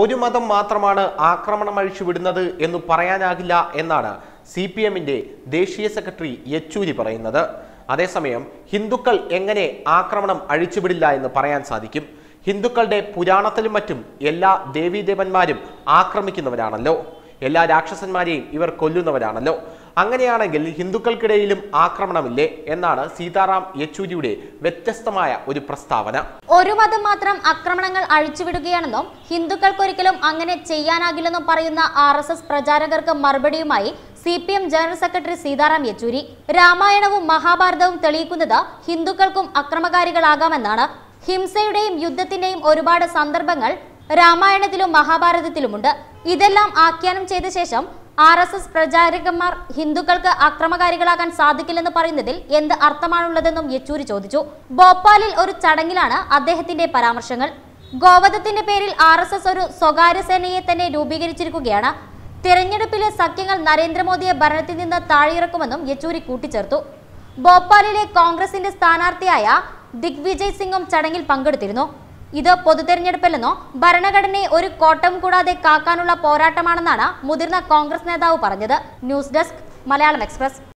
ഒരു മതം മാത്രമാണ് ആക്രമണം അഴിച്ചുവിടുന്നത് എന്ന് പറയാനാകില്ല എന്നാണ് സി പി എമ്മിന്റെ ദേശീയ സെക്രട്ടറി യെച്ചൂരി പറയുന്നത് അതേസമയം ഹിന്ദുക്കൾ എങ്ങനെ ആക്രമണം അഴിച്ചുവിടില്ല എന്ന് പറയാൻ സാധിക്കും ഹിന്ദുക്കളുടെ പുരാണത്തിലും മറ്റും എല്ലാ ദേവീദേവന്മാരും ആക്രമിക്കുന്നവരാണല്ലോ എല്ലാ രാക്ഷസന്മാരെയും ഇവർ കൊല്ലുന്നവരാണല്ലോ അങ്ങനെയാണെങ്കിൽ ഹിന്ദുക്കൾക്കിടയിലും ആക്രമണമില്ലേ എന്നാണ് സീതാറാം യെച്ചൂരിയുടെ വ്യത്യസ്തമായ ഒരു പ്രസ്താവന ഒരു മതം മാത്രം ആക്രമണങ്ങൾ അഴിച്ചുവിടുകയാണെന്നും ഹിന്ദുക്കൾക്കൊരിക്കലും അങ്ങനെ ചെയ്യാനാകില്ലെന്നും പറയുന്ന ആർ എസ് എസ് പ്രചാരകർക്ക് മറുപടിയുമായി C P M general secretary Sitaram Yechury രാമായണവും മഹാഭാരതവും തെളിയിക്കുന്നത് ഹിന്ദുക്കൾക്കും അക്രമകാരികളാകാമെന്നാണ് ഹിംസയുടെയും യുദ്ധത്തിന്റെയും ഒരുപാട് സന്ദർഭങ്ങൾ രാമായണത്തിലും മഹാഭാരതത്തിലുമുണ്ട് ഇതെല്ലാം ആഖ്യാനം ചെയ്ത ശേഷം ആർ എസ് എസ് പ്രചാരകന്മാർ ഹിന്ദുക്കൾക്ക് അക്രമകാരികളാകാൻ സാധിക്കില്ലെന്ന് പറയുന്നതിൽ എന്ത് അർത്ഥമാണുള്ളതെന്നും യെച്ചൂരി ചോദിച്ചു ഭോപ്പാലിൽ ഒരു ചടങ്ങിലാണ് അദ്ദേഹത്തിന്റെ പരാമർശങ്ങൾ ഗോവധത്തിന്റെ പേരിൽ ആർ എസ് എസ് ഒരു സ്വകാര്യ സേനയെ തന്നെ രൂപീകരിച്ചിരിക്കുകയാണ് തിരഞ്ഞെടുപ്പിലെ സഖ്യങ്ങൾ നരേന്ദ്രമോദിയെ ഭരണത്തിൽ നിന്ന് താഴെയിറക്കുമെന്നും യെച്ചൂരി കൂട്ടിച്ചേർത്തു ഭോപ്പാലിലെ കോൺഗ്രസിന്റെ സ്ഥാനാർത്ഥിയായ ദിഗ്വിജയ് സിംഗും ചടങ്ങിൽ പങ്കെടുത്തിരുന്നു ഇത് പൊതുതെരഞ്ഞെടുപ്പല്ലെന്നോ ഭരണഘടനയെ ഒരു കോട്ടം കൂടാതെ കാക്കാനുള്ള പോരാട്ടമാണെന്നാണ് മുതിർന്ന കോൺഗ്രസ് നേതാവ് പറഞ്ഞത് ന്യൂസ് ഡെസ്ക് മലയാളം എക്സ്പ്രസ്